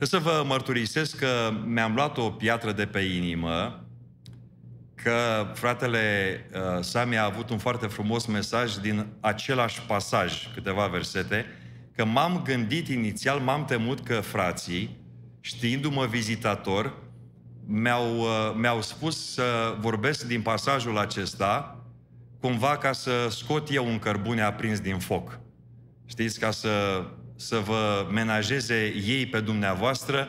Să vă mărturisesc că mi-am luat o piatră de pe inimă, că fratele uh, Sami a avut un foarte frumos mesaj din același pasaj, câteva versete, că m-am gândit inițial, m-am temut că frații, știindu-mă vizitator, mi-au, uh, mi-au spus să vorbesc din pasajul acesta, cumva ca să scot eu un cărbune aprins din foc. Știți, ca să să vă menajeze ei pe dumneavoastră,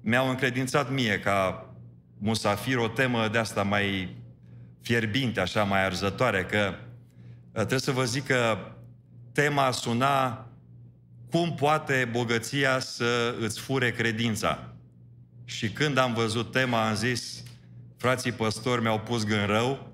mi-au încredințat mie ca musafir o temă de asta mai fierbinte, așa mai arzătoare, că uh, trebuie să vă zic că tema suna cum poate bogăția să îți fure credința. Și când am văzut tema, am zis, frații păstori mi-au pus gând rău,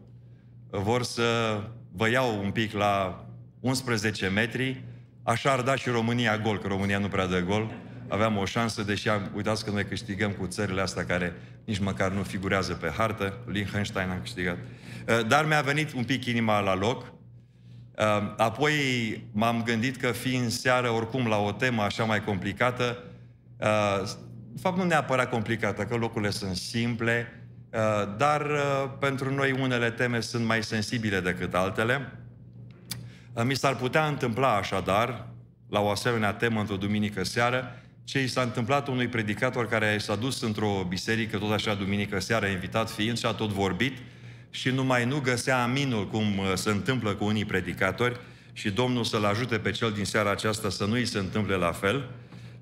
vor să vă iau un pic la 11 metri, Așa ar da și România gol, că România nu prea dă gol. Aveam o șansă, deși am, uitați că noi câștigăm cu țările astea care nici măcar nu figurează pe hartă. Liechtenstein am câștigat. Eh, dar mi-a venit un pic inima la loc. Eh, apoi m-am gândit că fiind seară, oricum, la o temă așa mai complicată, eh, de fapt nu neapărat complicată, că locurile sunt simple, dar pentru noi unele teme sunt mai sensibile decât altele. Mi s-ar putea întâmpla așadar, la o asemenea temă într-o duminică seară, ce i s-a întâmplat unui predicator care s-a dus într-o biserică, tot așa duminică seară, invitat fiind și a tot vorbit și numai nu găsea aminul cum uh, se întâmplă cu unii predicatori și Domnul să-l ajute pe cel din seara aceasta să nu-i se întâmple la fel,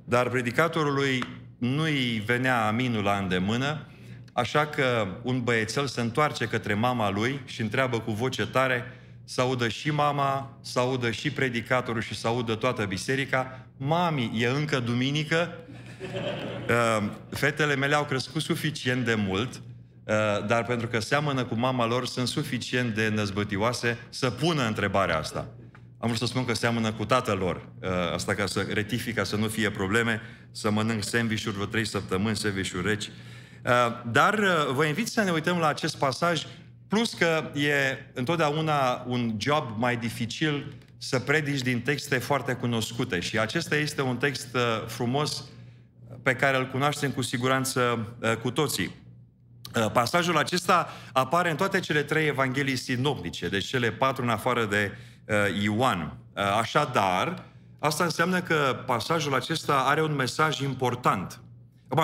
dar predicatorului nu-i venea aminul la îndemână, așa că un băiețel se întoarce către mama lui și întreabă cu voce tare, să audă și mama, să audă și predicatorul și să audă toată biserica. Mami, e încă duminică? Ehm, fetele mele au crescut suficient de mult, eh, dar pentru că seamănă cu mama lor, sunt suficient de năzbătioase să pună întrebarea asta. Am vrut să spun că seamănă cu tatăl lor, eh, asta ca să rectific, ca să nu fie probleme, să mănânc sandvișuri vreo trei săptămâni, sandvișuri reci. Eh, dar vă invit să ne uităm la acest pasaj Plus că e întotdeauna un job mai dificil să predici din texte foarte cunoscute și acesta este un text uh, frumos pe care îl cunoaștem cu siguranță uh, cu toții. Uh, pasajul acesta apare în toate cele trei evanghelii sinoptice, deci cele patru în afară de Ioan. Așadar, asta înseamnă că pasajul acesta are un mesaj important.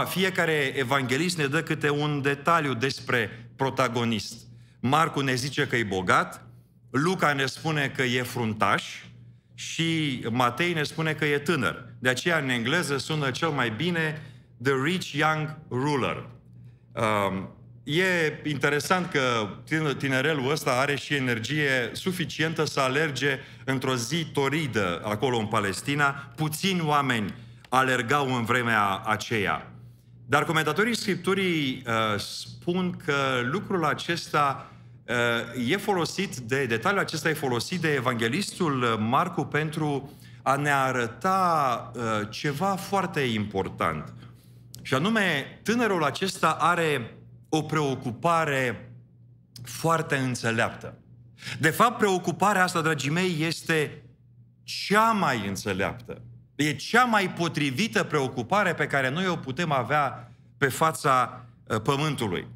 fiecare evanghelist ne dă câte un detaliu despre protagonist. Marcu ne zice că e bogat, Luca ne spune că e fruntaș și Matei ne spune că e tânăr. De aceea în engleză sună cel mai bine The Rich Young Ruler. Um, e interesant că tinerelul ăsta are și energie suficientă să alerge într-o zi toridă acolo în Palestina. Puțini oameni alergau în vremea aceea. Dar comentatorii Scripturii uh, spun că lucrul acesta uh, e folosit de, detaliul acesta e folosit de evanghelistul uh, Marcu pentru a ne arăta uh, ceva foarte important. Și anume, tânărul acesta are o preocupare foarte înțeleaptă. De fapt, preocuparea asta, dragii mei, este cea mai înțeleaptă. E cea mai potrivită preocupare pe care noi o putem avea pe fața ă, pământului.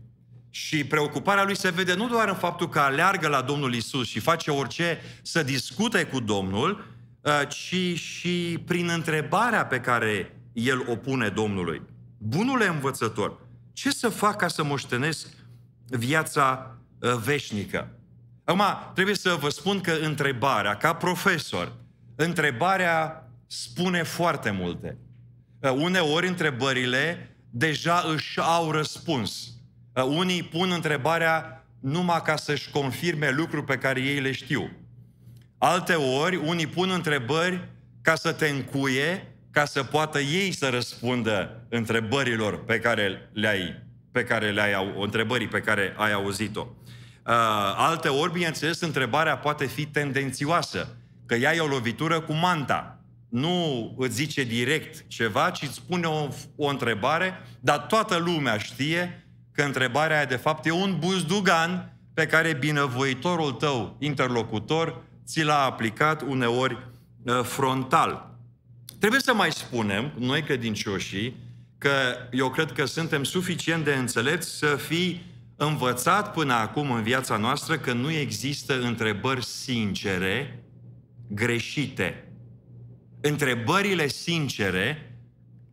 Și preocuparea lui se vede nu doar în faptul că aleargă la Domnul Isus și face orice să discute cu Domnul, ă, ci și prin întrebarea pe care el o pune Domnului. Bunule învățător, ce să fac ca să moștenesc viața ă, veșnică? Acum, trebuie să vă spun că întrebarea, ca profesor, întrebarea spune foarte multe. Uh, uneori întrebările deja își au răspuns. Uh, unii pun întrebarea numai ca să-și confirme lucruri pe care ei le știu. Alte ori, unii pun întrebări ca să te încuie, ca să poată ei să răspundă întrebărilor pe care le-ai, pe care le-ai întrebării pe care ai auzit-o. Uh, alte ori, bineînțeles, întrebarea poate fi tendențioasă, că ea e o lovitură cu manta nu îți zice direct ceva, ci îți spune o, o întrebare, dar toată lumea știe că întrebarea aia de fapt e un buzdugan pe care binevoitorul tău, interlocutor, ți l-a aplicat uneori uh, frontal. Trebuie să mai spunem, noi credincioșii, că eu cred că suntem suficient de înțelepți să fi învățat până acum în viața noastră că nu există întrebări sincere, greșite întrebările sincere,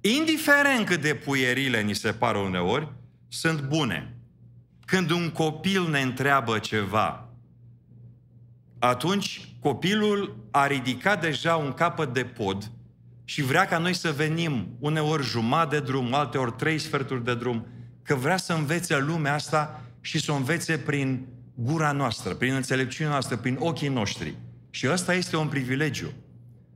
indiferent cât de puierile ni se par uneori, sunt bune. Când un copil ne întreabă ceva, atunci copilul a ridicat deja un capăt de pod și vrea ca noi să venim uneori jumătate de drum, alteori trei sferturi de drum, că vrea să învețe lumea asta și să o învețe prin gura noastră, prin înțelepciunea noastră, prin ochii noștri. Și ăsta este un privilegiu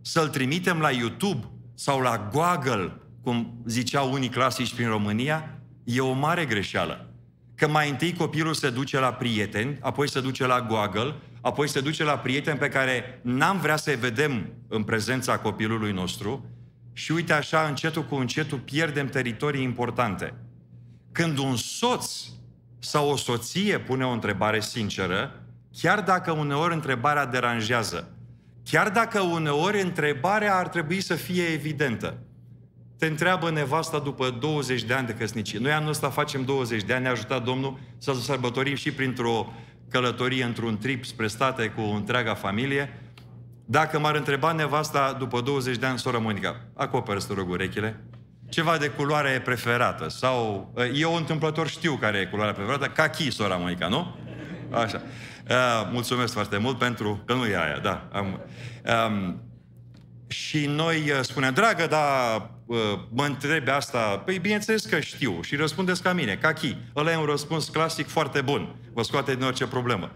să-l trimitem la YouTube sau la Google, cum ziceau unii clasici prin România, e o mare greșeală. Că mai întâi copilul se duce la prieten, apoi se duce la Google, apoi se duce la prieten pe care n-am vrea să-i vedem în prezența copilului nostru și uite așa, încetul cu încetul, pierdem teritorii importante. Când un soț sau o soție pune o întrebare sinceră, chiar dacă uneori întrebarea deranjează, Chiar dacă uneori întrebarea ar trebui să fie evidentă. Te întreabă nevasta după 20 de ani de căsnicie. Noi anul ăsta facem 20 de ani, ne-a ajutat Domnul să sărbătorim și printr-o călătorie, într-un trip spre state cu întreaga familie. Dacă m-ar întreba nevasta după 20 de ani, soră Monica, acoperă să rog, urechile, ceva de culoare preferată sau eu întâmplător știu care e culoarea preferată, cachi, sora Monica, nu? Așa. Eh, mulțumesc foarte mult pentru că nu e aia, da. Am, um, și noi eh, spunem dragă, da, mă întrebe asta. Păi bineînțeles că știu și răspundeți ca mine, ca chi. Ăla e un răspuns clasic foarte bun. Vă scoate din orice problemă.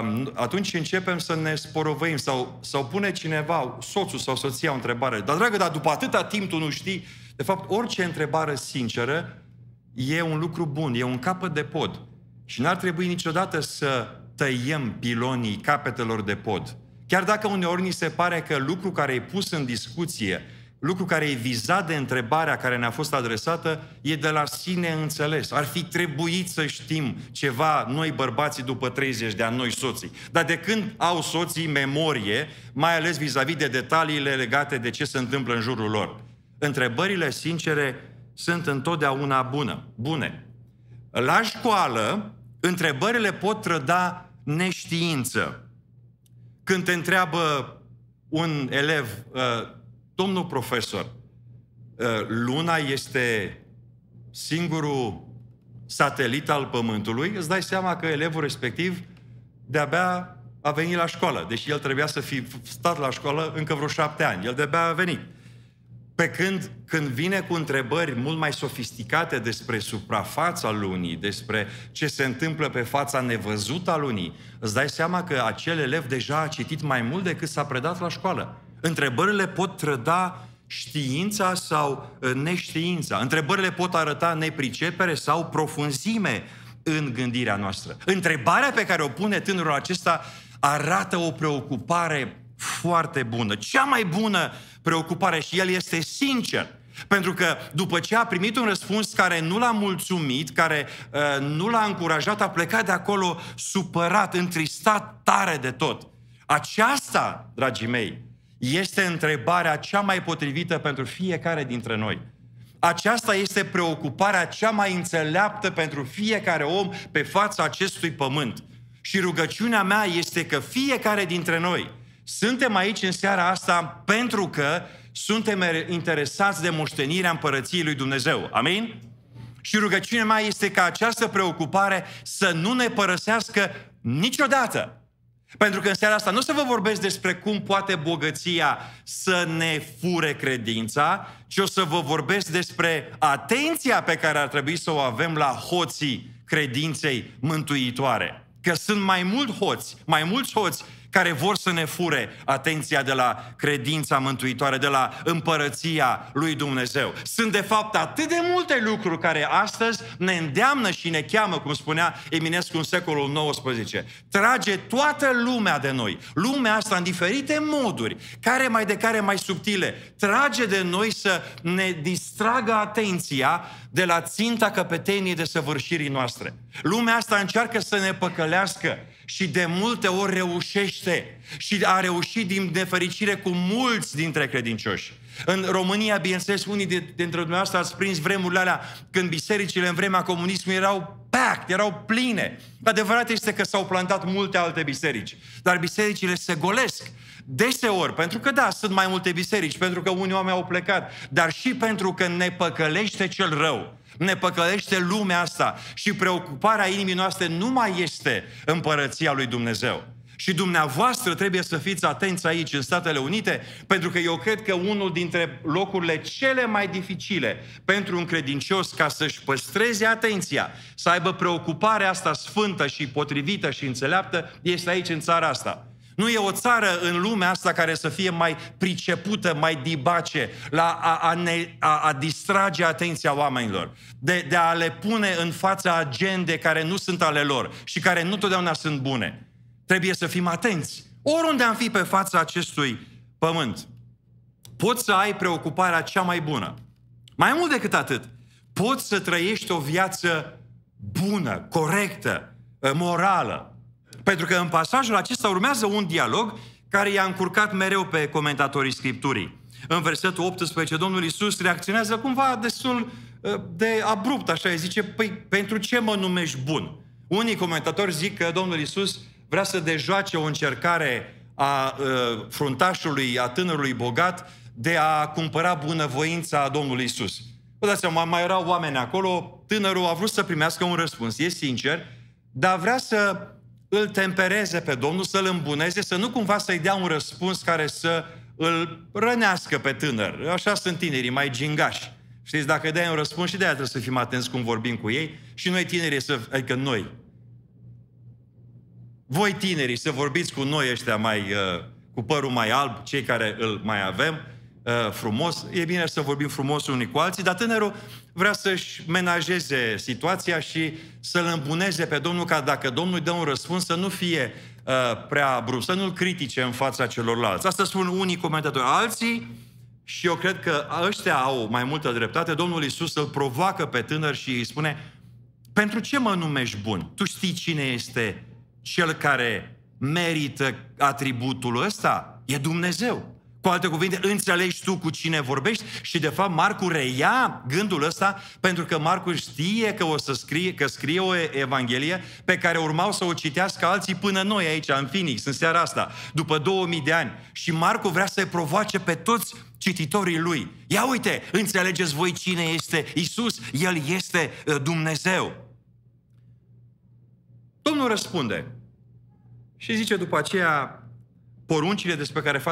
Um, atunci începem să ne sporovăim sau, sau pune cineva, soțul sau soția, o întrebare. Dar, dragă, dar după atâta timp tu nu știi? De fapt, orice întrebare sinceră e un lucru bun, e un capăt de pod. Și n-ar trebui niciodată să tăiem pilonii capetelor de pod. Chiar dacă uneori ni se pare că lucru care e pus în discuție, lucru care e vizat de întrebarea care ne-a fost adresată, e de la sine înțeles. Ar fi trebuit să știm ceva noi bărbații după 30 de ani, noi soții. Dar de când au soții memorie, mai ales vis-a-vis de detaliile legate de ce se întâmplă în jurul lor? Întrebările sincere sunt întotdeauna bună, bune. La școală, Întrebările pot trăda neștiință. Când întreabă un elev, uh, domnul profesor, uh, luna este singurul satelit al Pământului, îți dai seama că elevul respectiv de-abia a venit la școală, deși el trebuia să fi stat la școală încă vreo șapte ani. El de-abia a venit. Pe când, când vine cu întrebări mult mai sofisticate despre suprafața lunii, despre ce se întâmplă pe fața nevăzută a lunii, îți dai seama că acel elev deja a citit mai mult decât s-a predat la școală. Întrebările pot trăda știința sau ă, neștiința. Întrebările pot arăta nepricepere sau profunzime în gândirea noastră. Întrebarea pe care o pune tânărul acesta arată o preocupare foarte bună, cea mai bună uh, preocupare și el este sincer. Pentru că după ce a primit un răspuns care nu l-a mulțumit, care uh, nu l-a încurajat, a plecat de acolo supărat, întristat tare de tot. Aceasta, dragii mei, este întrebarea cea mai potrivită pentru fiecare dintre noi. Aceasta este preocuparea cea mai înțeleaptă pentru fiecare om pe fața acestui pământ. Și rugăciunea mea este că fiecare dintre noi, suntem aici în seara asta pentru că suntem interesați de moștenirea împărăției lui Dumnezeu. Amin? Și rugăciunea mea este ca această preocupare să nu ne părăsească niciodată. Pentru că în seara asta nu o să vă vorbesc despre cum poate bogăția să ne fure credința, ci o să vă vorbesc despre atenția pe care ar trebui să o avem la hoții credinței mântuitoare. Că sunt mai mult hoți, mai mulți hoți care vor să ne fure atenția de la credința mântuitoare, de la împărăția lui Dumnezeu. Sunt de fapt atât de multe lucruri care astăzi ne îndeamnă și ne cheamă, cum spunea Eminescu în secolul XIX. Trage toată lumea de noi, lumea asta în diferite moduri, care mai de care mai subtile, trage de noi să ne distragă atenția de la ținta căpeteniei de săvârșirii noastre. Lumea asta încearcă să ne păcălească, și de multe ori reușește și a reușit din nefericire cu mulți dintre credincioși. În România, bineînțeles, unii dintre dumneavoastră ați prins vremurile alea când bisericile în vremea comunismului erau packed, erau pline. Adevărat este că s-au plantat multe alte biserici, dar bisericile se golesc deseori, pentru că da, sunt mai multe biserici, pentru că unii oameni au plecat, dar și pentru că ne păcălește cel rău, ne păcălește lumea asta și preocuparea inimii noastre nu mai este împărăția lui Dumnezeu. Și dumneavoastră trebuie să fiți atenți aici, în Statele Unite, pentru că eu cred că unul dintre locurile cele mai dificile pentru un credincios ca să-și păstreze atenția, să aibă preocuparea asta sfântă și potrivită și înțeleaptă, este aici, în țara asta. Nu e o țară în lumea asta care să fie mai pricepută, mai dibace la a, a, ne, a, a distrage atenția oamenilor, de, de a le pune în fața agende care nu sunt ale lor și care nu totdeauna sunt bune. Trebuie să fim atenți. Oriunde am fi pe fața acestui pământ, poți să ai preocuparea cea mai bună. Mai mult decât atât, poți să trăiești o viață bună, corectă, eh, morală. Pentru că în pasajul acesta urmează un dialog care i-a încurcat mereu pe comentatorii Scripturii. În versetul 18, Domnul Isus reacționează cumva destul eh, de abrupt, așa, zice, păi, pentru ce mă numești bun? Unii comentatori zic că Domnul Isus vrea să dejoace o încercare a uh, fruntașului, a tânărului bogat, de a cumpăra bunăvoința Domnului Isus. Vă dați seama, mai erau oameni acolo, tânărul a vrut să primească un răspuns, e sincer, dar vrea să îl tempereze pe Domnul, să-l îmbuneze, să nu cumva să-i dea un răspuns care să îl rănească pe tânăr. Așa sunt tinerii, mai gingași. Știți, dacă dai un răspuns și de-aia trebuie să fim atenți cum vorbim cu ei și noi tinerii, să, adică noi, voi tinerii să vorbiți cu noi ăștia mai, uh, cu părul mai alb, cei care îl mai avem, uh, frumos, e bine să vorbim frumos unii cu alții, dar tânărul vrea să-și menajeze situația și să-l îmbuneze pe Domnul ca dacă Domnul îi dă un răspuns să nu fie uh, prea abrupt, să nu-l critique în fața celorlalți. Asta spun unii comentatori. Alții, și eu cred că ăștia au mai multă dreptate, Domnul Isus îl provoacă pe tânăr și îi spune pentru ce mă numești bun? Tu știi cine este cel care merită atributul ăsta e Dumnezeu. Cu alte cuvinte, înțelegi tu cu cine vorbești și de fapt Marcu reia gândul ăsta pentru că Marcu știe că o să scrie, că scrie o evanghelie pe care urmau să o citească alții până noi aici în Phoenix, în seara asta, după 2000 de ani. Și Marcu vrea să-i provoace pe toți cititorii lui. Ia uite, înțelegeți voi cine este Isus? El este uh, Dumnezeu. Domnul răspunde. Și zice după aceea, poruncile despre care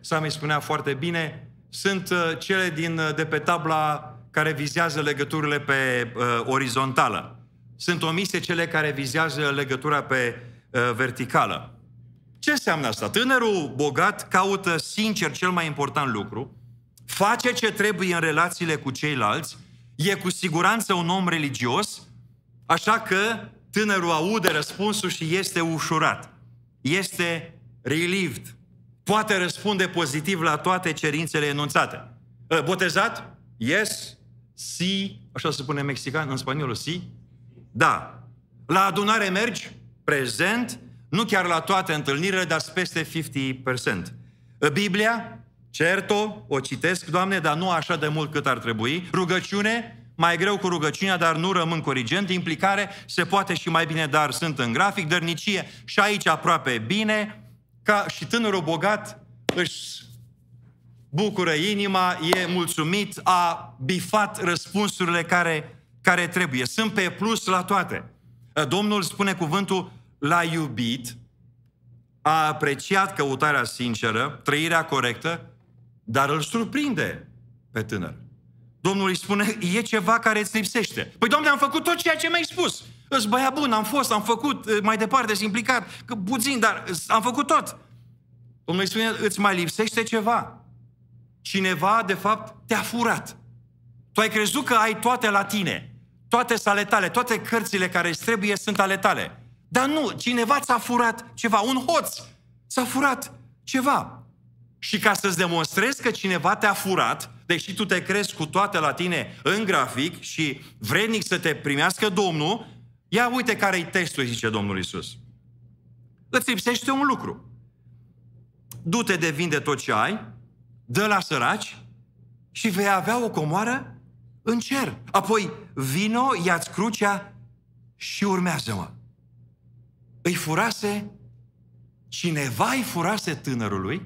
s Sami spunea foarte bine, sunt uh, cele din, uh, de pe tabla care vizează legăturile pe uh, orizontală. Sunt omise cele care vizează legătura pe uh, verticală. Ce înseamnă asta? Tânărul bogat caută sincer cel mai important lucru, face ce trebuie în relațiile cu ceilalți, e cu siguranță un om religios, așa că Tânărul aude răspunsul și este ușurat. Este relieved. Poate răspunde pozitiv la toate cerințele enunțate. Ă, botezat? Yes. Si. Așa se spune mexican, în spaniol, si. Da. La adunare mergi? Prezent. Nu chiar la toate întâlnirile, dar peste 50%. Ă, Biblia? Certo, o citesc, Doamne, dar nu așa de mult cât ar trebui. Rugăciune? mai greu cu rugăciunea, dar nu rămân corigent, implicare se poate și mai bine, dar sunt în grafic, dărnicie și aici aproape bine, ca și tânărul bogat își bucură inima, e mulțumit, a bifat răspunsurile care, care trebuie. Sunt pe plus la toate. Domnul spune cuvântul, l-a iubit, a apreciat căutarea sinceră, trăirea corectă, dar îl surprinde pe tânăr. Domnul îi spune, e ceva care îți lipsește. Păi, Doamne, am făcut tot ceea ce mi-ai spus. Îs băia bun, am fost, am făcut, eh, mai departe sunt implicat, că puțin, dar eh, am făcut tot. Domnul îi spune, îți mai lipsește ceva. Cineva, de fapt, te-a furat. Tu ai crezut că ai toate la tine. Toate sunt ale tale, toate cărțile care îți trebuie sunt ale tale. Dar nu, cineva ți-a furat ceva, un hoț ți-a furat ceva. Și ca să-ți demonstrezi că cineva te-a furat, deși tu te crezi cu toate la tine în grafic și vrednic să te primească Domnul, ia uite care-i testul, zice Domnul Isus. Îți lipsește un lucru. Du-te de vinde tot ce ai, dă la săraci și vei avea o comoară în cer. Apoi vino, ia-ți crucea și urmează-mă. Îi furase, cineva îi furase tânărului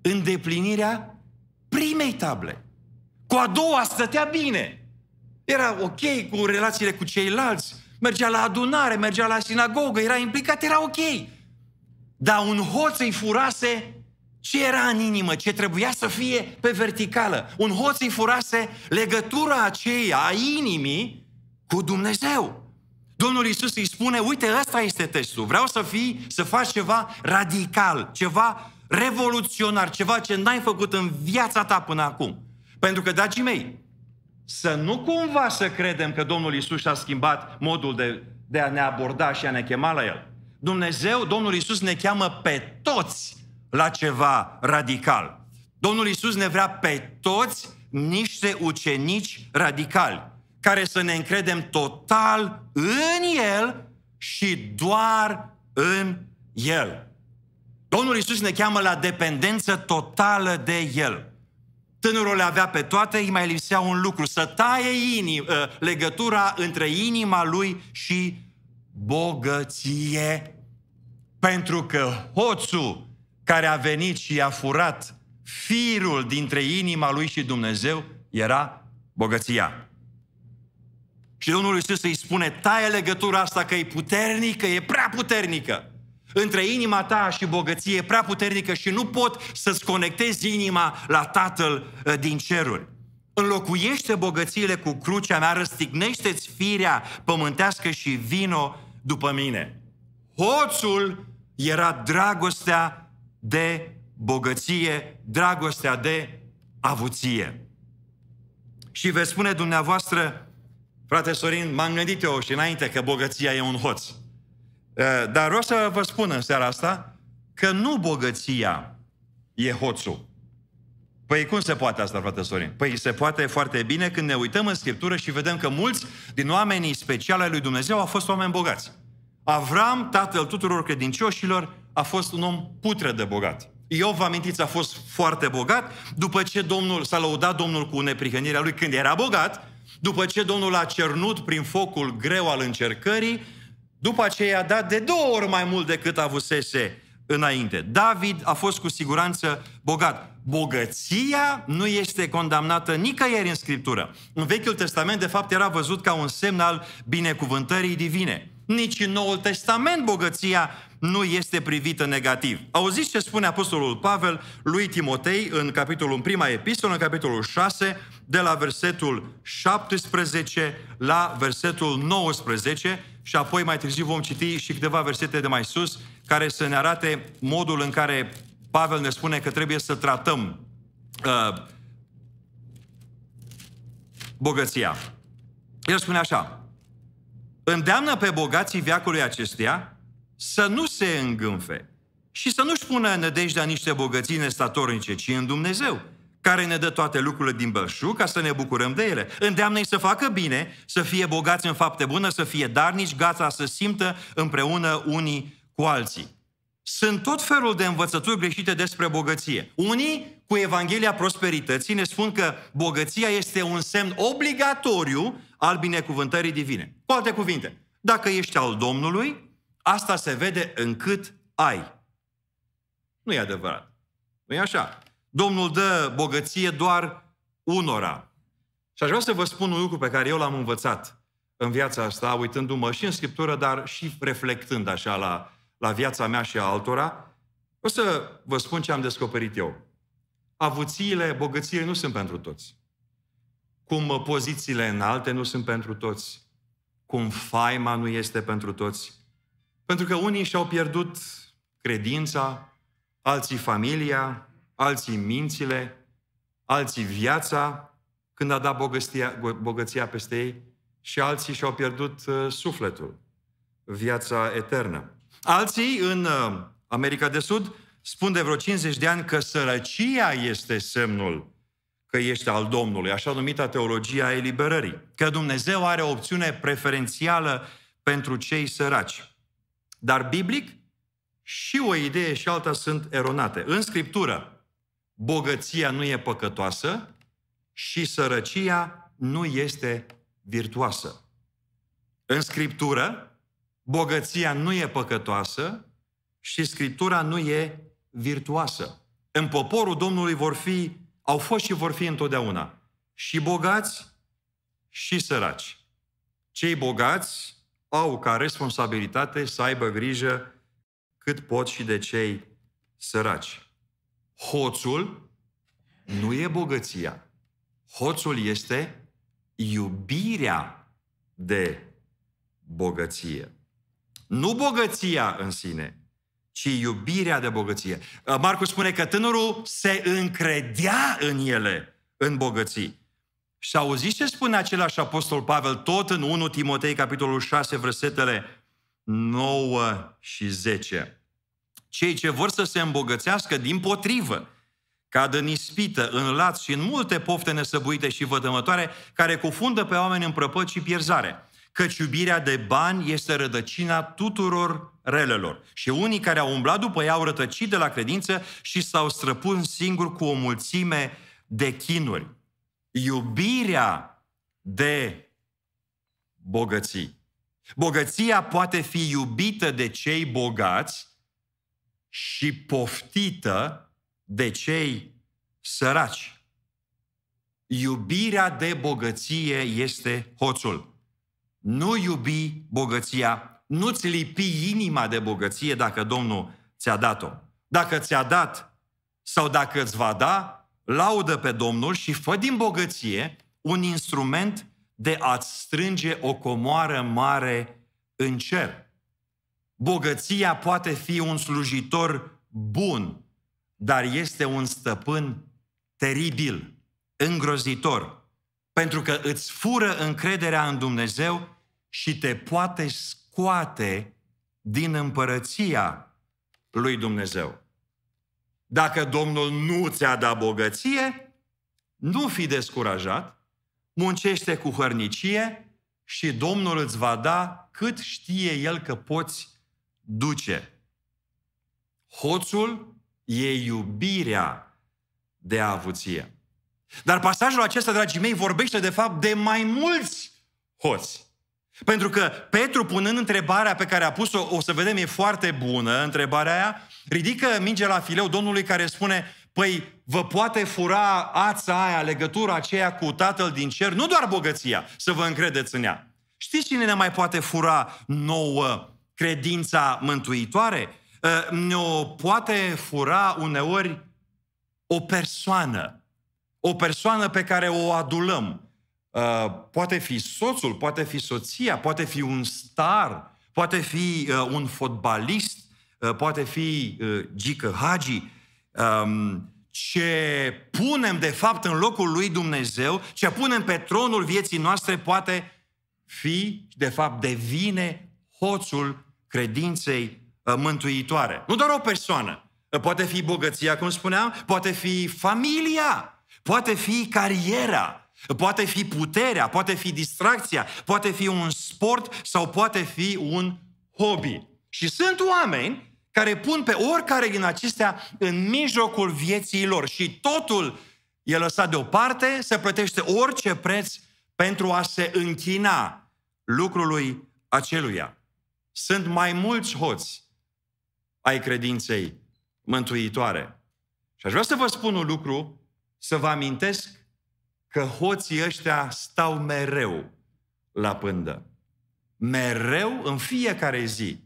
îndeplinirea primei table. Cu a doua stătea bine. Era ok cu relațiile cu ceilalți, mergea la adunare, mergea la sinagogă, era implicat, era ok. Dar un hoț îi furase ce era în inimă, ce trebuia să fie pe verticală. Un hoț îi furase legătura aceea a inimii cu Dumnezeu. Domnul Isus îi spune, uite, ăsta este testul. Vreau să fii, să faci ceva radical, ceva revoluționar, ceva ce n-ai făcut în viața ta până acum. Pentru că, dragii mei, să nu cumva să credem că Domnul Isus a schimbat modul de, de a ne aborda și a ne chema la El. Dumnezeu, Domnul Isus ne cheamă pe toți la ceva radical. Domnul Isus ne vrea pe toți niște ucenici radicali, care să ne încredem total în El și doar în El. Domnul Iisus ne cheamă la dependență totală de El. Tânărul le avea pe toate, îi mai lipsea un lucru, să taie inim, ă, legătura între inima lui și bogăție. Pentru că hoțul care a venit și i-a furat firul dintre inima lui și Dumnezeu era bogăția. Și Domnul Iisus îi spune, taie legătura asta că e puternică, e prea puternică între inima ta și bogăție prea puternică și nu pot să-ți conectezi inima la Tatăl ă, din ceruri. Înlocuiește bogățiile cu crucea mea, răstignește-ți firea pământească și vino după mine. Hoțul era dragostea de bogăție, dragostea de avuție. Și veți spune dumneavoastră, frate Sorin, m-am gândit eu și înainte că bogăția e un hoț. Eh, dar vreau să vă spun în seara asta că nu bogăția e hoțul. Păi cum se poate asta, frate Sorin? Păi se poate foarte bine când ne uităm în Scriptură și vedem că mulți din oamenii speciale ai lui Dumnezeu au fost oameni bogați. Avram, tatăl tuturor credincioșilor, a fost un om putre de bogat. Eu vă amintiți, a fost foarte bogat, după ce Domnul s-a lăudat Domnul cu neprihănirea lui când era bogat, după ce Domnul a cernut prin focul greu al încercării, după aceea a dat de două ori mai mult decât avusese înainte. David a fost cu siguranță bogat. Bogăția nu este condamnată nicăieri în Scriptură. În Vechiul Testament, de fapt, era văzut ca un semn al binecuvântării divine. Nici în Noul Testament bogăția nu este privită negativ. Auziți ce spune Apostolul Pavel lui Timotei în capitolul în prima epistolă, în capitolul 6, de la versetul 17 la versetul 19, și apoi mai târziu vom citi și câteva versete de mai sus care să ne arate modul în care Pavel ne spune că trebuie să tratăm uh, bogăția. El spune așa, îndeamnă pe bogații viacului acesteia să nu se îngânfe și să nu-și pună nădejdea niște bogății nestatornice, ci în Dumnezeu, care ne dă toate lucrurile din belșug ca să ne bucurăm de ele. îndeamnă să facă bine, să fie bogați în fapte bune, să fie darnici, gata să simtă împreună unii cu alții. Sunt tot felul de învățături greșite despre bogăție. Unii cu Evanghelia prosperității ne spun că bogăția este un semn obligatoriu al binecuvântării divine. Cu alte cuvinte, dacă ești al Domnului, asta se vede în cât ai. Nu e adevărat. Nu e așa. Domnul dă bogăție doar unora. Și aș vrea să vă spun un lucru pe care eu l-am învățat în viața asta, uitându-mă și în Scriptură, dar și reflectând așa la, la viața mea și a altora. O să vă spun ce am descoperit eu. Avuțiile, bogățiile nu sunt pentru toți. Cum pozițiile înalte nu sunt pentru toți. Cum faima nu este pentru toți. Pentru că unii și-au pierdut credința, alții familia, alții mințile, alții viața, când a dat bogăția, bogăția peste ei, și alții și-au pierdut uh, sufletul, viața eternă. Alții în uh, America de Sud spun de vreo 50 de ani că sărăcia este semnul că ești al Domnului, așa numită teologia eliberării, că Dumnezeu are o opțiune preferențială pentru cei săraci. Dar biblic și o idee și alta sunt eronate. În Scriptură, bogăția nu e păcătoasă și sărăcia nu este virtuoasă. În Scriptură, bogăția nu e păcătoasă și Scriptura nu e virtuoasă. În poporul Domnului vor fi, au fost și vor fi întotdeauna și bogați și săraci. Cei bogați au ca responsabilitate să aibă grijă cât pot și de cei săraci. Hoțul nu e bogăția. Hoțul este iubirea de bogăție. Nu bogăția în sine, ci iubirea de bogăție. Marcu spune că tânărul se încredea în ele, în bogății. Și auzi ce spune același apostol Pavel tot în 1 Timotei, capitolul 6, versetele 9 și 10. Cei ce vor să se îmbogățească din potrivă, cad în ispită, în lați și în multe pofte nesăbuite și vădămătoare, care cufundă pe oameni în prăpăt și pierzare. Căci iubirea de bani este rădăcina tuturor relelor. Și unii care au umblat după ea au rătăcit de la credință și s-au străpun singur cu o mulțime de chinuri. Iubirea de bogății. Bogăția poate fi iubită de cei bogați, și poftită de cei săraci. Iubirea de bogăție este hoțul. Nu iubi bogăția, nu-ți lipi inima de bogăție dacă Domnul ți-a dat-o. Dacă ți-a dat sau dacă îți va da, laudă pe Domnul și fă din bogăție un instrument de a-ți strânge o comoară mare în cer. Bogăția poate fi un slujitor bun, dar este un stăpân teribil, îngrozitor, pentru că îți fură încrederea în Dumnezeu și te poate scoate din împărăția lui Dumnezeu. Dacă Domnul nu ți-a dat bogăție, nu fi descurajat, muncește cu hărnicie și Domnul îți va da cât știe El că poți duce. Hoțul e iubirea de avuție. Dar pasajul acesta, dragii mei, vorbește de fapt de mai mulți hoți. Pentru că Petru, punând întrebarea pe care a pus-o, o să vedem, e foarte bună întrebarea aia, ridică mingea la fileu Domnului care spune, păi vă poate fura ața aia, legătura aceea cu Tatăl din cer, nu doar bogăția, să vă încredeți în ea. Știți cine ne mai poate fura nouă credința mântuitoare, ă, ne-o poate fura uneori o persoană. O persoană pe care o adulăm. Ă, poate fi soțul, poate fi soția, poate fi un star, poate fi ă, un fotbalist, poate fi Gică Hagi. Ce punem, de fapt, în locul lui Dumnezeu, ce punem pe tronul vieții noastre, poate fi, de fapt, devine hoțul credinței uh, mântuitoare. Nu doar o persoană. Uh, poate fi bogăția, cum spuneam, poate fi familia, poate fi cariera, poate fi puterea, poate fi distracția, poate fi un sport sau poate fi un hobby. Și sunt oameni care pun pe oricare din acestea în mijlocul vieții lor și totul e lăsat deoparte, se plătește orice preț pentru a se închina lucrului aceluia. Sunt mai mulți hoți ai credinței mântuitoare. Și aș vrea să vă spun un lucru, să vă amintesc că hoții ăștia stau mereu la pândă. Mereu, în fiecare zi,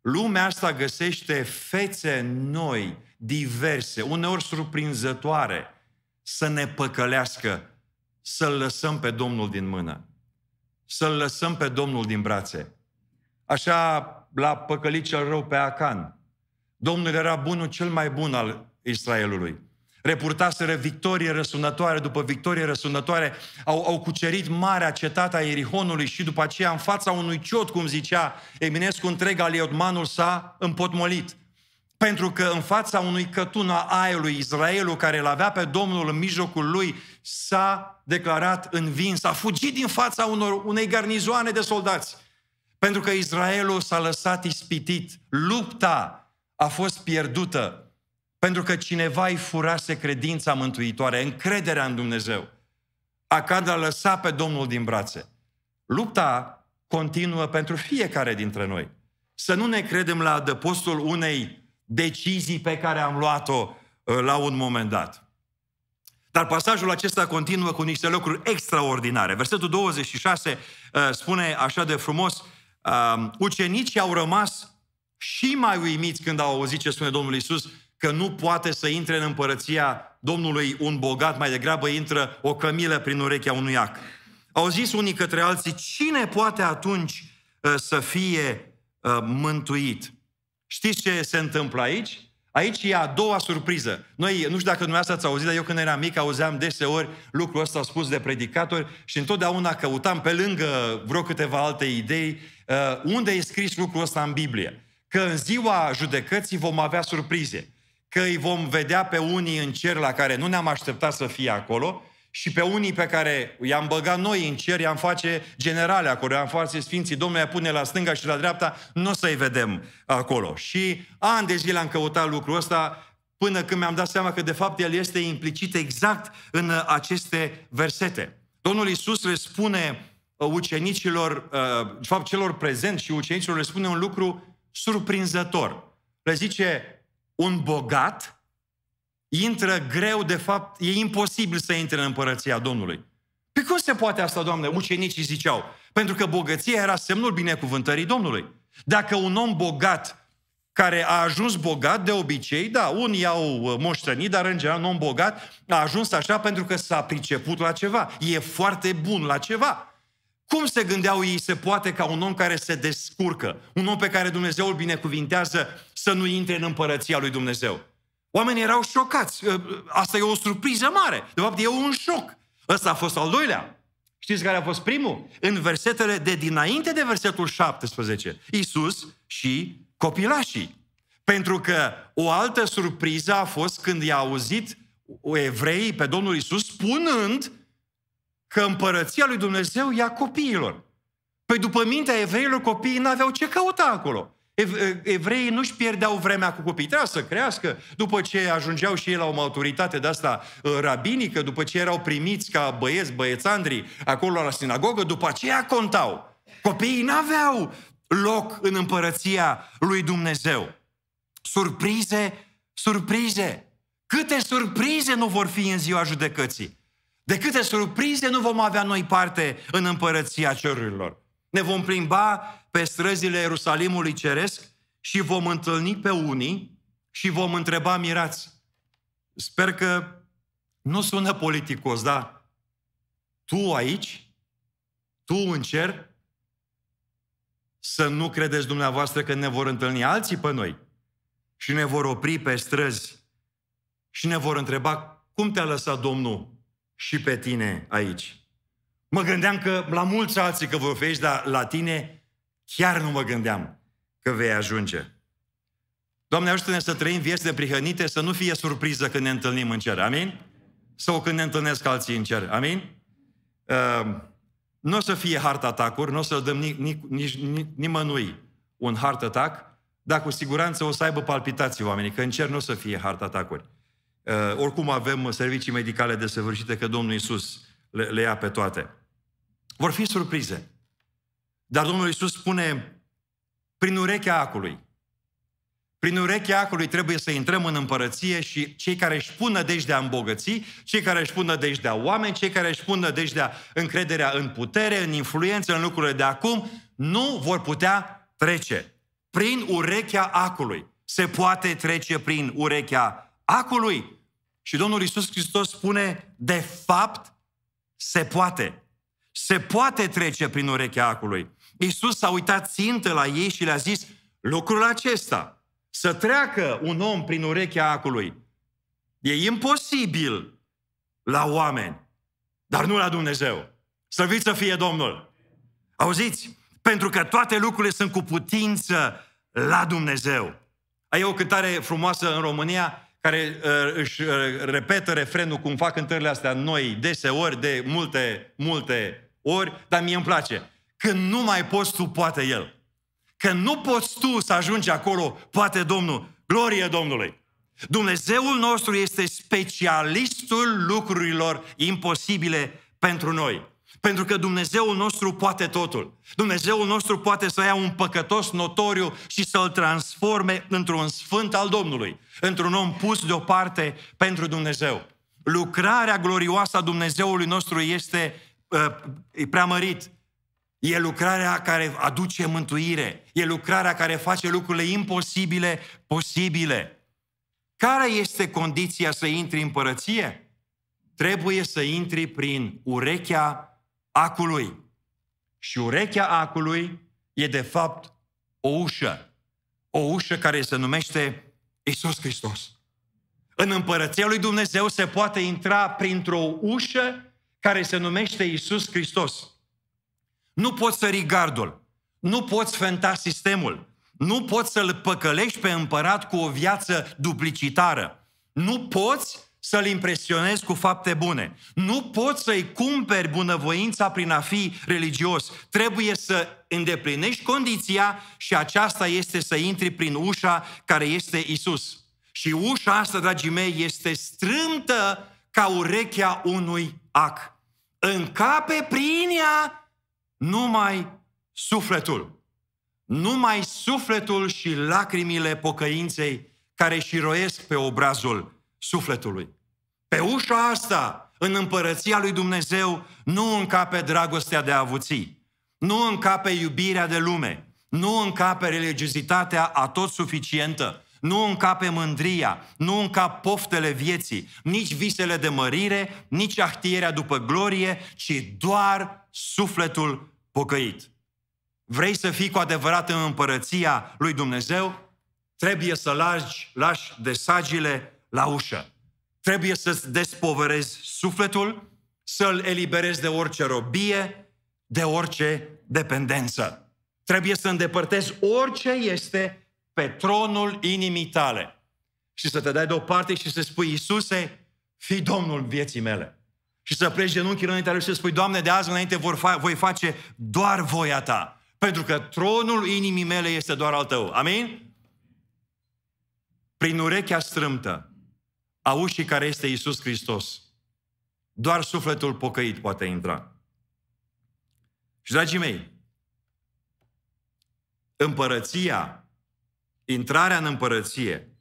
lumea asta găsește fețe noi, diverse, uneori surprinzătoare, să ne păcălească, să-L lăsăm pe Domnul din mână, să-L lăsăm pe Domnul din brațe. Așa l-a păcălit cel rău pe Acan. Domnul era bunul cel mai bun al Israelului. Repurtaseră victorie răsunătoare după victorie răsunătoare, au, au cucerit marea cetate a Erihonului și după aceea în fața unui ciot, cum zicea Eminescu întreg, Aliotmanul s-a împotmolit. Pentru că în fața unui cătun a aiului, Israelul care îl avea pe Domnul în mijlocul lui, s-a declarat învins, a fugit din fața unor, unei garnizoane de soldați. Pentru că Israelul s-a lăsat ispitit. Lupta a fost pierdută. Pentru că cineva îi furase credința mântuitoare, încrederea în Dumnezeu. Acad a lăsat pe Domnul din brațe. Lupta continuă pentru fiecare dintre noi. Să nu ne credem la adăpostul unei decizii pe care am luat-o ă, la un moment dat. Dar pasajul acesta continuă cu niște lucruri extraordinare. Versetul 26 ă, spune așa de frumos, uh, ucenicii au rămas și mai uimiți când au auzit ce spune Domnul Isus, că nu poate să intre în împărăția Domnului un bogat, mai degrabă intră o cămilă prin urechea unui ac. Au zis unii către alții, cine poate atunci uh, să fie uh, mântuit? Știți ce se întâmplă aici? Aici e a doua surpriză. Noi, nu știu dacă dumneavoastră ați auzit, dar eu când eram mic auzeam deseori lucrul ăsta spus de predicatori și întotdeauna căutam pe lângă vreo câteva alte idei uh, unde e scris lucrul ăsta în Biblie. Că în ziua judecății vom avea surprize. Că îi vom vedea pe unii în cer la care nu ne-am așteptat să fie acolo și pe unii pe care i-am băgat noi în cer, i-am face generale acolo, i-am face sfinții, Domnul i pune la stânga și la dreapta, nu o să-i vedem acolo. Și ani de zile am căutat lucrul ăsta, până când mi-am dat seama că de fapt el este implicit exact în uh, aceste versete. Domnul Isus le spune uh, ucenicilor, uh, de fapt celor prezenți și ucenicilor le spune un lucru surprinzător. Le zice, un bogat intră greu, de fapt, e imposibil să intre în împărăția Domnului. Pe păi cum se poate asta, Doamne? Ucenicii ziceau. Pentru că bogăția era semnul binecuvântării Domnului. Dacă un om bogat, care a ajuns bogat de obicei, da, unii au uh, moștenit, dar în general un om bogat a ajuns așa pentru că s-a priceput la ceva. E foarte bun la ceva. Cum se gândeau ei se poate ca un om care se descurcă, un om pe care Dumnezeu îl binecuvintează să nu intre în împărăția lui Dumnezeu? Oamenii erau șocați. Ă, asta e o surpriză mare. De fapt, e un șoc. Ăsta a fost al doilea. Știți care a fost primul? În versetele de dinainte de versetul 17. Isus și copilașii. Pentru că o altă surpriză a fost când i-a auzit evreii pe Domnul Isus spunând că împărăția lui Dumnezeu ia copiilor. Păi după mintea evreilor, copiii n-aveau ce căuta acolo. Evreii nu-și pierdeau vremea cu copiii, trebuia să crească. După ce ajungeau și ei la o autoritate de asta uh, rabinică, după ce erau primiți ca băieți, băiețandri, acolo la sinagogă, după aceea contau. Copiii n-aveau loc în împărăția lui Dumnezeu. Surprize, surprize. Câte surprize nu vor fi în ziua judecății? De câte surprize nu vom avea noi parte în împărăția cerurilor? Ne vom plimba pe străzile Ierusalimului Ceresc și vom întâlni pe unii și vom întreba mirați. Sper că nu sună politicos, da? Tu aici, tu în cer, să nu credeți dumneavoastră că ne vor întâlni alții pe noi și ne vor opri pe străzi și ne vor întreba cum te-a lăsat Domnul și pe tine aici. Mă gândeam că la mulți alții că vor fi aici, dar la tine Chiar nu mă gândeam că vei ajunge. Doamne, ajută-ne să trăim vieți de prihănite, să nu fie surpriză când ne întâlnim în cer. Amin? Sau când ne întâlnesc alții în cer. Amin? Uh, nu o să fie hard atacuri, nu o să dăm ni, ni, ni, ni, nimănui un hard attack, dar cu siguranță o să aibă palpitații oamenii, că în cer nu o să fie hard atacuri. Uh, oricum avem servicii medicale desăvârșite, că Domnul Iisus le, le ia pe toate. Vor fi surprize. Dar Domnul Iisus spune, prin urechea acului, prin urechea acului trebuie să intrăm în împărăție și cei care își pun de în bogății, cei care își pun nădejdea oameni, cei care își pun nădejdea încrederea în putere, în influență, în lucrurile de acum, nu vor putea trece. Prin urechea acului. Se poate trece prin urechea acului. Și Domnul Iisus Hristos spune, de fapt, se poate. Se poate trece prin urechea acului. Iisus s-a uitat țintă la ei și le-a zis lucrul acesta, să treacă un om prin urechea acului. E imposibil la oameni, dar nu la Dumnezeu. Slăvit să fie Domnul! Auziți? Pentru că toate lucrurile sunt cu putință la Dumnezeu. Ai o cântare frumoasă în România care uh, își uh, repetă refrenul cum fac cântările astea noi deseori, de multe, multe ori, dar mie îmi place când nu mai poți tu, poate El. Când nu poți tu să ajungi acolo, poate Domnul. Glorie Domnului! Dumnezeul nostru este specialistul lucrurilor imposibile pentru noi. Pentru că Dumnezeul nostru poate totul. Dumnezeul nostru poate să ia un păcătos notoriu și să-l transforme într-un sfânt al Domnului, într-un om pus deoparte pentru Dumnezeu. Lucrarea glorioasă a Dumnezeului nostru este uh, preamărit E lucrarea care aduce mântuire. E lucrarea care face lucrurile imposibile posibile. Care este condiția să intri în împărăție? Trebuie să intri prin urechea acului. Și urechea acului e de fapt o ușă. O ușă care se numește Isus Hristos. În împărăția lui Dumnezeu se poate intra printr-o ușă care se numește Isus Hristos. Nu poți sări gardul. Nu poți fenta sistemul. Nu poți să-l păcălești pe împărat cu o viață duplicitară. Nu poți să-l impresionezi cu fapte bune. Nu poți să-i cumperi bunăvoința prin a fi religios. Trebuie să îndeplinești condiția și aceasta este să intri prin ușa care este Isus. Și ușa asta, dragii mei, este strâmtă ca urechea unui ac. Încape prin ea numai sufletul. Numai sufletul și lacrimile pocăinței care și roiesc pe obrazul sufletului. Pe ușa asta, în împărăția lui Dumnezeu, nu încape dragostea de avuții, nu încape iubirea de lume, nu încape religiozitatea a tot suficientă, nu încape mândria, nu încap poftele vieții, nici visele de mărire, nici ahtierea după glorie, ci doar sufletul pocăit. Vrei să fii cu adevărat în împărăția lui Dumnezeu? Trebuie să lași, lași desagile la ușă. Trebuie să-ți despoverezi sufletul, să-l eliberezi de orice robie, de orice dependență. Trebuie să îndepărtezi orice este pe tronul inimii tale și să te dai deoparte și să spui, Iisuse, fii Domnul vieții mele și să pleci genunchi înaintea lui și să spui, Doamne, de azi înainte vor fa- voi face doar voia Ta. Pentru că tronul inimii mele este doar al Tău. Amin? Prin urechea strâmtă a ușii care este Isus Hristos, doar sufletul pocăit poate intra. Și, dragii mei, împărăția, intrarea în împărăție,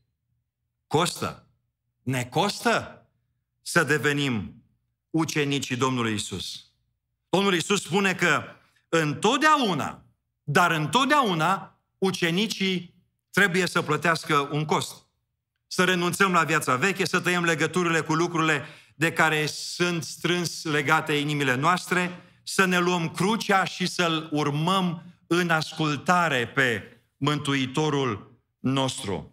costă. Ne costă să devenim ucenicii Domnului Isus. Domnul Isus spune că întotdeauna, dar întotdeauna, ucenicii trebuie să plătească un cost. Să renunțăm la viața veche, să tăiem legăturile cu lucrurile de care sunt strâns legate inimile noastre, să ne luăm crucea și să-L urmăm în ascultare pe Mântuitorul nostru.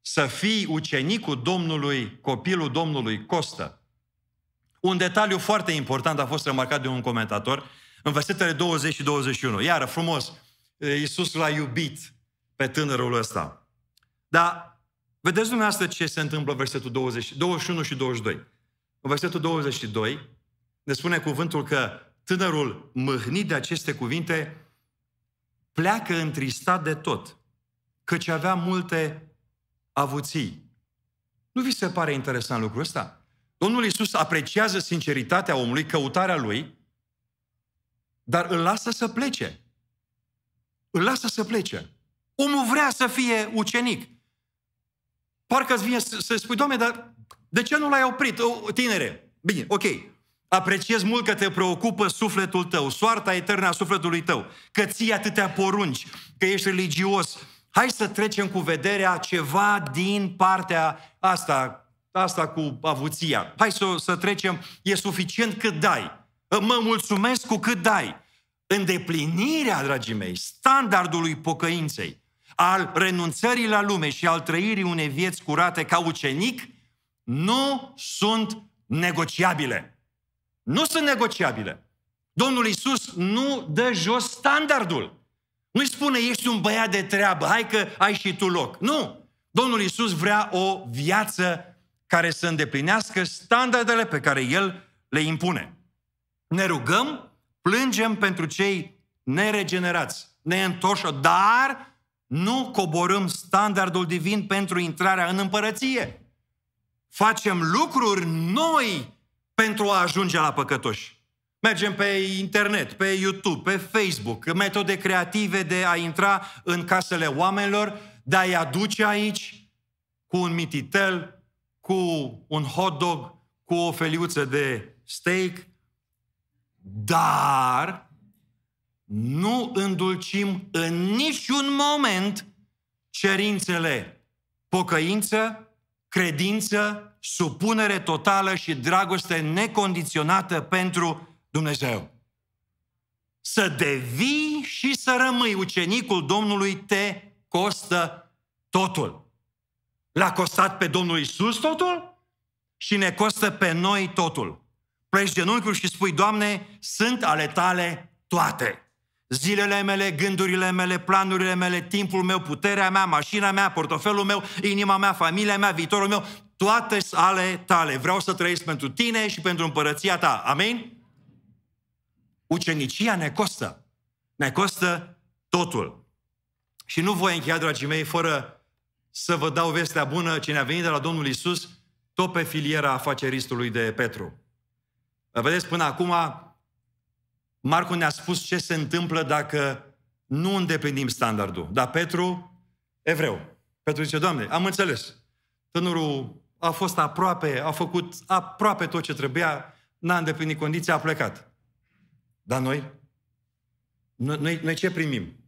Să fii ucenicul Domnului, copilul Domnului costă. Un detaliu foarte important a fost remarcat de un comentator în versetele 20 și 21. Iară, frumos, eh, Iisus l-a iubit pe tânărul ăsta. Dar vedeți dumneavoastră ce se întâmplă în versetul 20, 21 și 22. În versetul 22 ne spune cuvântul că tânărul mâhnit de aceste cuvinte pleacă întristat de tot, căci avea multe avuții. Nu vi se pare interesant lucrul ăsta? Domnul Iisus apreciază sinceritatea omului, căutarea lui, dar îl lasă să plece. Îl lasă să plece. Omul vrea să fie ucenic. Parcă îți vine să spui, Doamne, dar de ce nu l-ai oprit, o, tinere? Bine, ok. Apreciez mult că te preocupă sufletul tău, soarta eternă a sufletului tău, că ții atâtea porunci, că ești religios. Hai să trecem cu vederea ceva din partea asta asta cu avuția. Hai să, să trecem, e suficient cât dai. Mă mulțumesc cu cât dai. Îndeplinirea, dragii mei, standardului pocăinței, al renunțării la lume și al trăirii unei vieți curate ca ucenic, nu sunt negociabile. Nu sunt negociabile. Domnul Isus nu dă jos standardul. Nu-i spune, ești un băiat de treabă, hai că ai și tu loc. Nu! Domnul Isus vrea o viață care să îndeplinească standardele pe care El le impune. Ne rugăm, plângem pentru cei neregenerați, neîntoși, dar nu coborâm standardul divin pentru intrarea în împărăție. Facem lucruri noi pentru a ajunge la păcătoși. Mergem pe internet, pe YouTube, pe Facebook, metode creative de a intra în casele oamenilor, de a-i aduce aici cu un mititel, cu un hot dog, cu o feliuță de steak, dar nu îndulcim în niciun moment cerințele pocăință, credință, supunere totală și dragoste necondiționată pentru Dumnezeu. Să devii și să rămâi ucenicul Domnului te costă totul. L-a costat pe Domnul Isus totul și ne costă pe noi totul. Pleci genunchiul și spui, Doamne, sunt ale tale toate. Zilele mele, gândurile mele, planurile mele, timpul meu, puterea mea, mașina mea, portofelul meu, inima mea, familia mea, viitorul meu, toate sunt ale tale. Vreau să trăiesc pentru tine și pentru împărăția ta. Amin? Ucenicia ne costă. Ne costă totul. Și nu voi încheia, dragii mei, fără să vă dau vestea bună, cine a venit de la Domnul Isus, tot pe filiera afaceristului de Petru. Vedeți, până acum, Marcu ne-a spus ce se întâmplă dacă nu îndeplinim standardul. Dar Petru, evreu. Petru zice, Doamne, am înțeles. Tânărul a fost aproape, a făcut aproape tot ce trebuia, n-a îndeplinit condiția, a plecat. Dar noi? Noi, noi ce primim?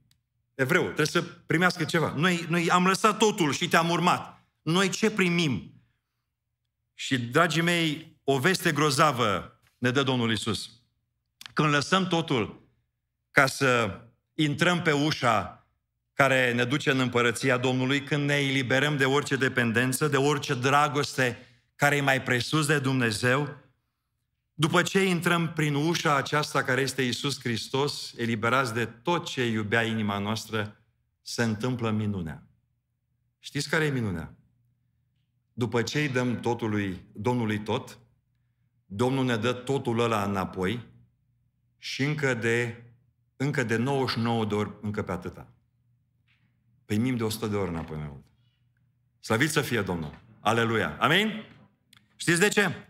Evreu, trebuie să primească ceva. Noi, noi am lăsat totul și te-am urmat. Noi ce primim? Și, dragii mei, o veste grozavă ne dă Domnul Isus. Când lăsăm totul ca să intrăm pe ușa care ne duce în împărăția Domnului, când ne eliberăm de orice dependență, de orice dragoste care e mai presus de Dumnezeu, după ce intrăm prin ușa aceasta care este Isus Hristos, eliberați de tot ce iubea inima noastră, se întâmplă minunea. Știți care e minunea? După ce îi dăm totului, Domnului tot, Domnul ne dă totul ăla înapoi și încă de, încă de 99 de ori, încă pe atâta. Primim de 100 de ori înapoi mai mult. Slăvit să fie Domnul! Aleluia! Amin? Știți de ce?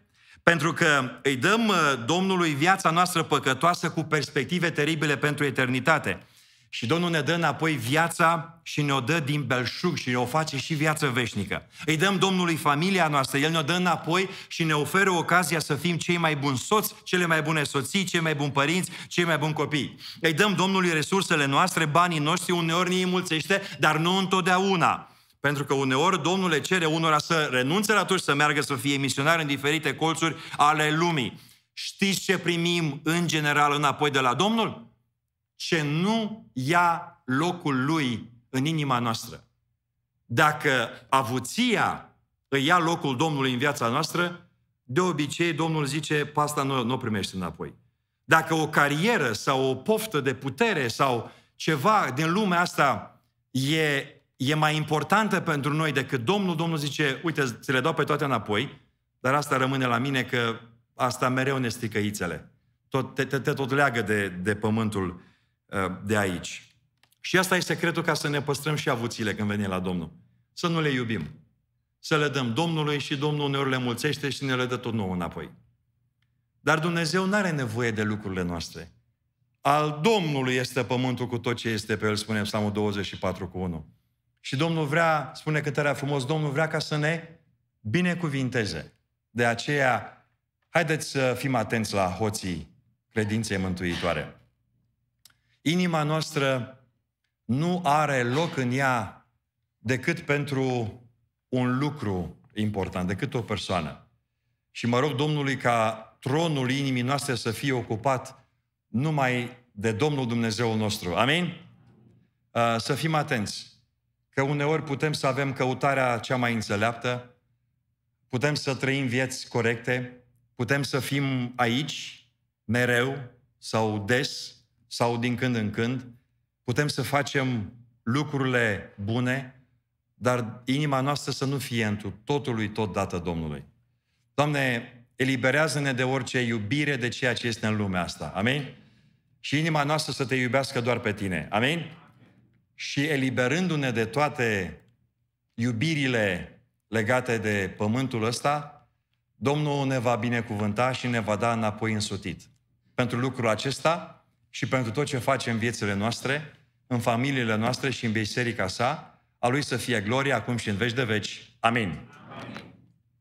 Pentru că îi dăm uh, Domnului viața noastră păcătoasă cu perspective teribile pentru eternitate. Și Domnul ne dă înapoi viața și ne-o dă din belșug și ne-o face și viață veșnică. Îi dăm Domnului familia noastră, El ne-o dă înapoi și ne oferă ocazia să fim cei mai buni soți, cele mai bune soții, cei mai buni părinți, cei mai buni copii. Îi dăm Domnului resursele noastre, banii noștri, uneori ne mulțește, dar nu întotdeauna. Pentru că uneori Domnul le cere unora să renunțe la tot să meargă să fie misionari în diferite colțuri ale lumii. Știți ce primim în general înapoi de la Domnul? Ce nu ia locul lui în inima noastră. Dacă avuția îi ia locul Domnului în viața noastră, de obicei Domnul zice, pasta nu, nu, o primești înapoi. Dacă o carieră sau o poftă de putere sau ceva din lumea asta e e mai importantă pentru noi decât Domnul, Domnul zice, uite, ți le dau pe toate înapoi, dar asta rămâne la mine că asta mereu ne strică ițele. Tot, te, te, te tot leagă de, de pământul uh, de aici. Și asta e secretul ca să ne păstrăm și avuțiile când venim la Domnul. Să nu le iubim. Să le dăm Domnului și Domnul uneori le mulțește și ne le dă tot nou înapoi. Dar Dumnezeu nu are nevoie de lucrurile noastre. Al Domnului este pământul cu tot ce este pe el, spune Psalmul 24 cu 1. Și Domnul vrea, spune că tare frumos, Domnul vrea ca să ne binecuvinteze. De aceea, haideți să fim atenți la hoții credinței mântuitoare. Inima noastră nu are loc în ea decât pentru un lucru important, decât o persoană. Și mă rog Domnului ca tronul inimii noastre să fie ocupat numai de Domnul Dumnezeu nostru. Amin? Uh, să fim atenți că uneori putem să avem căutarea cea mai înțeleaptă, putem să trăim vieți corecte, putem să fim aici, mereu, sau des, sau din când în când, putem să facem lucrurile bune, dar inima noastră să nu fie întru totului tot dată Domnului. Doamne, eliberează-ne de orice iubire de ceea ce este în lumea asta. Amin? Și inima noastră să te iubească doar pe tine. Amin? și eliberându-ne de toate iubirile legate de pământul ăsta, Domnul ne va binecuvânta și ne va da înapoi însutit. Pentru lucrul acesta și pentru tot ce face în viețile noastre, în familiile noastre și în biserica sa, a Lui să fie gloria acum și în veci de veci. Amin. Amin.